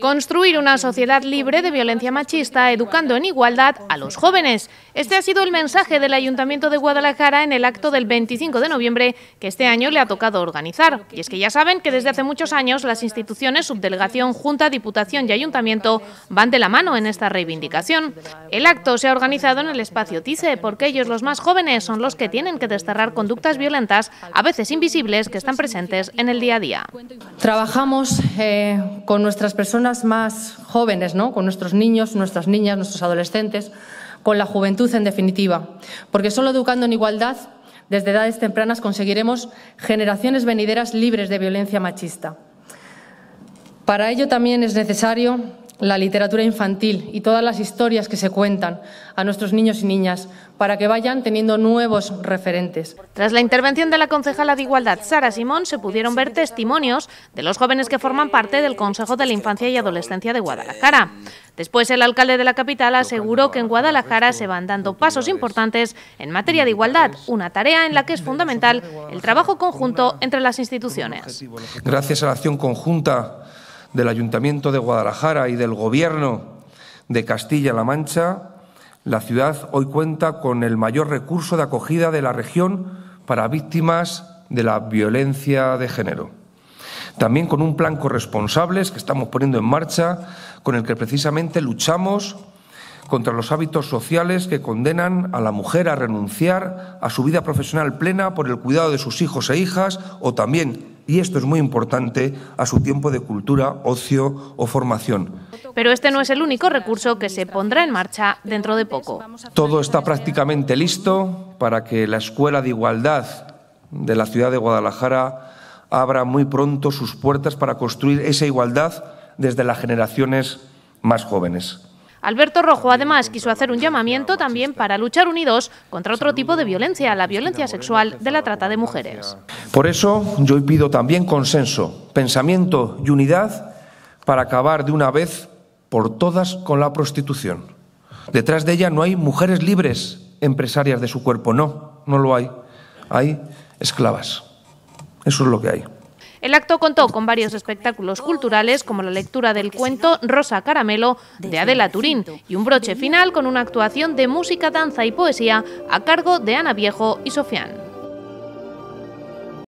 Construir una sociedad libre de violencia machista, educando en igualdad a los jóvenes. Este ha sido el mensaje del Ayuntamiento de Guadalajara en el acto del 25 de noviembre que este año le ha tocado organizar. Y es que ya saben que desde hace muchos años las instituciones, subdelegación, junta, diputación y ayuntamiento van de la mano en esta reivindicación. El acto se ha organizado en el espacio TICE porque ellos los más jóvenes son los que tienen que desterrar conductas violentas, a veces invisibles, que están presentes en el día a día. Trabajamos eh, con nuestras personas personas más jóvenes, con nuestros niños, nuestras niñas, nuestros adolescentes, con la juventud en definitiva. Porque solo educando en igualdad desde edades tempranas conseguiremos generaciones venideras libres de violencia machista. Para ello también es necesario la literatura infantil y todas las historias que se cuentan a nuestros niños y niñas para que vayan teniendo nuevos referentes. Tras la intervención de la concejala de Igualdad, Sara Simón, se pudieron ver testimonios de los jóvenes que forman parte del Consejo de la Infancia y Adolescencia de Guadalajara. Después, el alcalde de la capital aseguró que en Guadalajara se van dando pasos importantes en materia de igualdad, una tarea en la que es fundamental el trabajo conjunto entre las instituciones. Gracias a la acción conjunta del Ayuntamiento de Guadalajara y del Gobierno de Castilla-La Mancha, la ciudad hoy cuenta con el mayor recurso de acogida de la región para víctimas de la violencia de género. También con un plan corresponsables que estamos poniendo en marcha, con el que precisamente luchamos contra los hábitos sociales que condenan a la mujer a renunciar a su vida profesional plena por el cuidado de sus hijos e hijas o también y esto es muy importante, a su tiempo de cultura, ocio o formación. Pero este no es el único recurso que se pondrá en marcha dentro de poco. Todo está prácticamente listo para que la Escuela de Igualdad de la ciudad de Guadalajara abra muy pronto sus puertas para construir esa igualdad desde las generaciones más jóvenes. Alberto Rojo además quiso hacer un llamamiento también para luchar unidos contra otro tipo de violencia, la violencia sexual de la trata de mujeres. Por eso yo pido también consenso, pensamiento y unidad para acabar de una vez por todas con la prostitución. Detrás de ella no hay mujeres libres, empresarias de su cuerpo, no, no lo hay. Hay esclavas. Eso es lo que hay. El acto contó con varios espectáculos culturales como la lectura del cuento Rosa Caramelo de Adela Turín y un broche final con una actuación de música, danza y poesía a cargo de Ana Viejo y Sofián.